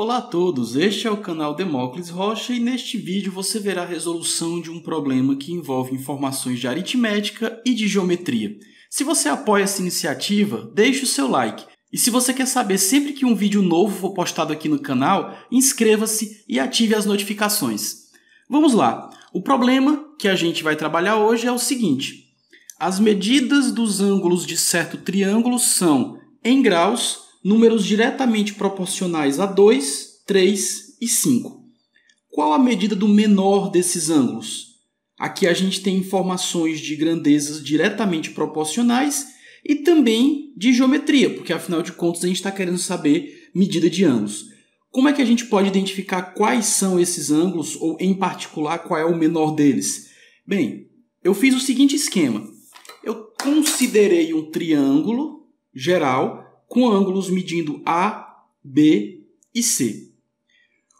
Olá a todos, este é o canal Demócles Rocha e neste vídeo você verá a resolução de um problema que envolve informações de aritmética e de geometria. Se você apoia essa iniciativa, deixe o seu like. E se você quer saber sempre que um vídeo novo for postado aqui no canal, inscreva-se e ative as notificações. Vamos lá! O problema que a gente vai trabalhar hoje é o seguinte. As medidas dos ângulos de certo triângulo são, em graus, números diretamente proporcionais a 2, 3 e 5. Qual a medida do menor desses ângulos? Aqui a gente tem informações de grandezas diretamente proporcionais e também de geometria, porque afinal de contas a gente está querendo saber medida de ângulos. Como é que a gente pode identificar quais são esses ângulos, ou em particular, qual é o menor deles? Bem, eu fiz o seguinte esquema. Eu considerei um triângulo geral com ângulos medindo A, B e C.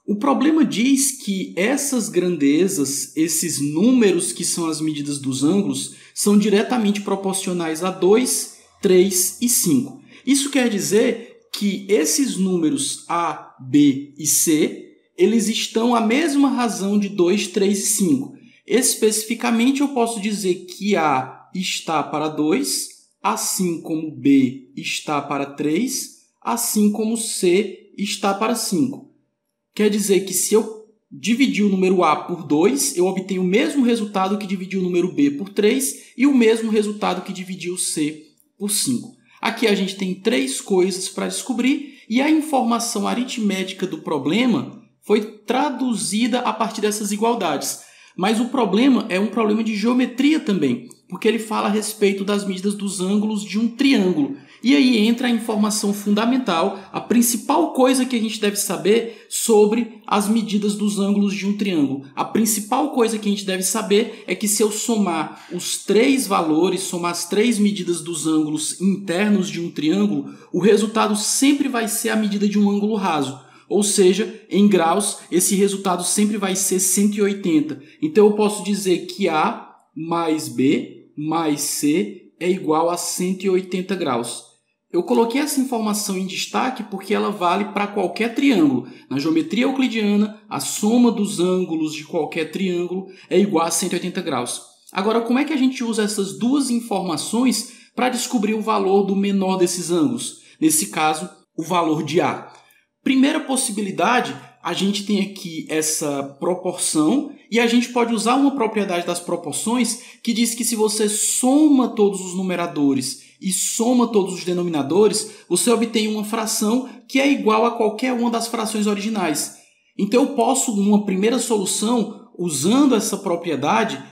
O problema diz que essas grandezas, esses números que são as medidas dos ângulos, são diretamente proporcionais a 2, 3 e 5. Isso quer dizer que esses números A, B e C, eles estão à mesma razão de 2, 3 e 5. Especificamente, eu posso dizer que A está para 2, assim como B está para 3, assim como C está para 5. Quer dizer que se eu dividir o número A por 2, eu obtenho o mesmo resultado que dividir o número B por 3 e o mesmo resultado que dividir o C por 5. Aqui a gente tem três coisas para descobrir e a informação aritmética do problema foi traduzida a partir dessas igualdades. Mas o problema é um problema de geometria também porque ele fala a respeito das medidas dos ângulos de um triângulo. E aí entra a informação fundamental, a principal coisa que a gente deve saber sobre as medidas dos ângulos de um triângulo. A principal coisa que a gente deve saber é que se eu somar os três valores, somar as três medidas dos ângulos internos de um triângulo, o resultado sempre vai ser a medida de um ângulo raso. Ou seja, em graus, esse resultado sempre vai ser 180. Então eu posso dizer que A mais B mais C é igual a 180 graus. Eu coloquei essa informação em destaque porque ela vale para qualquer triângulo. Na geometria euclidiana, a soma dos ângulos de qualquer triângulo é igual a 180 graus. Agora, como é que a gente usa essas duas informações para descobrir o valor do menor desses ângulos? Nesse caso, o valor de A. Primeira possibilidade a gente tem aqui essa proporção e a gente pode usar uma propriedade das proporções que diz que se você soma todos os numeradores e soma todos os denominadores, você obtém uma fração que é igual a qualquer uma das frações originais. Então eu posso, numa primeira solução, usando essa propriedade,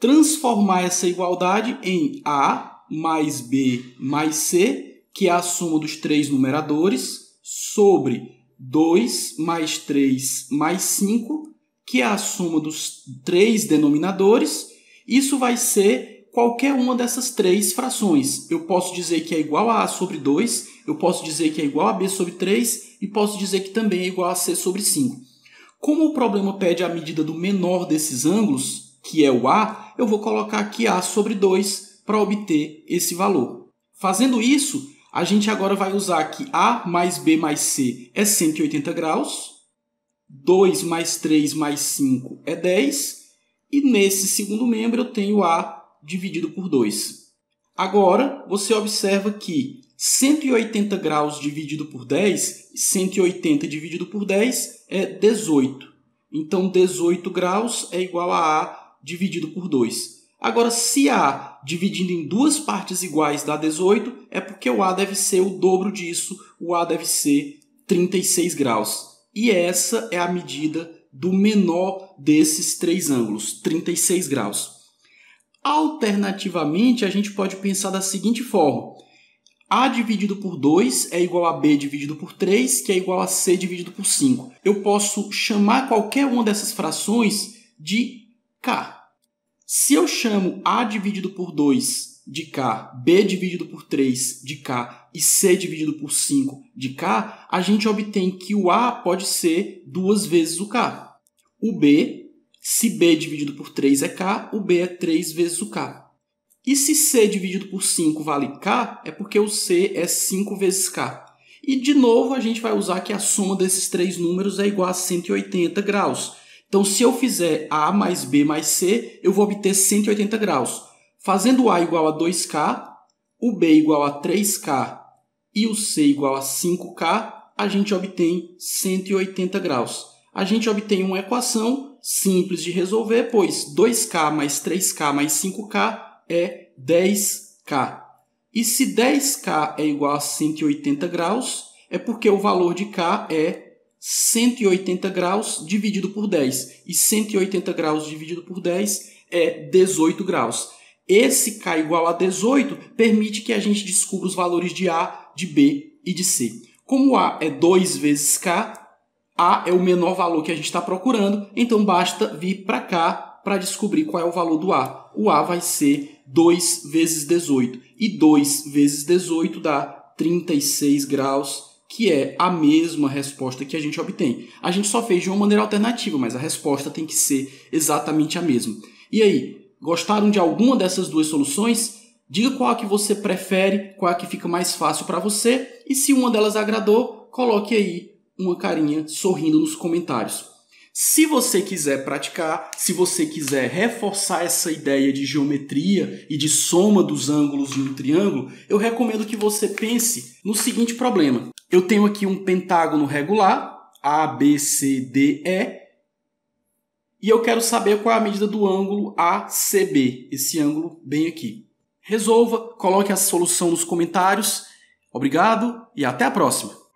transformar essa igualdade em A mais B mais C, que é a soma dos três numeradores, sobre 2 mais 3 mais 5, que é a soma dos três denominadores. Isso vai ser qualquer uma dessas três frações. Eu posso dizer que é igual a A sobre 2, eu posso dizer que é igual a B sobre 3 e posso dizer que também é igual a C sobre 5. Como o problema pede a medida do menor desses ângulos, que é o A, eu vou colocar aqui A sobre 2 para obter esse valor. Fazendo isso, a gente agora vai usar que A mais B mais C é 180 graus, 2 mais 3 mais 5 é 10, e nesse segundo membro eu tenho A dividido por 2. Agora, você observa que 180 graus dividido por 10, 180 dividido por 10 é 18. Então, 18 graus é igual a A dividido por 2. Agora, se A dividindo em duas partes iguais dá 18, é porque o A deve ser o dobro disso, o A deve ser 36 graus. E essa é a medida do menor desses três ângulos, 36 graus. Alternativamente, a gente pode pensar da seguinte forma: A dividido por 2 é igual a B dividido por 3, que é igual a C dividido por 5. Eu posso chamar qualquer uma dessas frações de K. Se eu chamo A dividido por 2 de K, B dividido por 3 de K e C dividido por 5 de K, a gente obtém que o A pode ser duas vezes o K. O B, se B dividido por 3 é K, o B é 3 vezes o K. E se C dividido por 5 vale K, é porque o C é 5 vezes K. E, de novo, a gente vai usar que a soma desses três números é igual a 180 graus. Então, se eu fizer A mais B mais C, eu vou obter 180 graus. Fazendo o A igual a 2K, o B igual a 3K e o C igual a 5K, a gente obtém 180 graus. A gente obtém uma equação simples de resolver, pois 2K mais 3K mais 5K é 10K. E se 10K é igual a 180 graus, é porque o valor de K é 180 graus dividido por 10. E 180 graus dividido por 10 é 18 graus. Esse K igual a 18 permite que a gente descubra os valores de A, de B e de C. Como A é 2 vezes K, A é o menor valor que a gente está procurando, então basta vir para cá para descobrir qual é o valor do A. O A vai ser 2 vezes 18. E 2 vezes 18 dá 36 graus que é a mesma resposta que a gente obtém. A gente só fez de uma maneira alternativa, mas a resposta tem que ser exatamente a mesma. E aí, gostaram de alguma dessas duas soluções? Diga qual a que você prefere, qual a que fica mais fácil para você, e se uma delas agradou, coloque aí uma carinha sorrindo nos comentários. Se você quiser praticar, se você quiser reforçar essa ideia de geometria e de soma dos ângulos de um triângulo, eu recomendo que você pense no seguinte problema. Eu tenho aqui um pentágono regular, A, B, C, D, E, e eu quero saber qual é a medida do ângulo ACB, esse ângulo bem aqui. Resolva, coloque a solução nos comentários. Obrigado e até a próxima!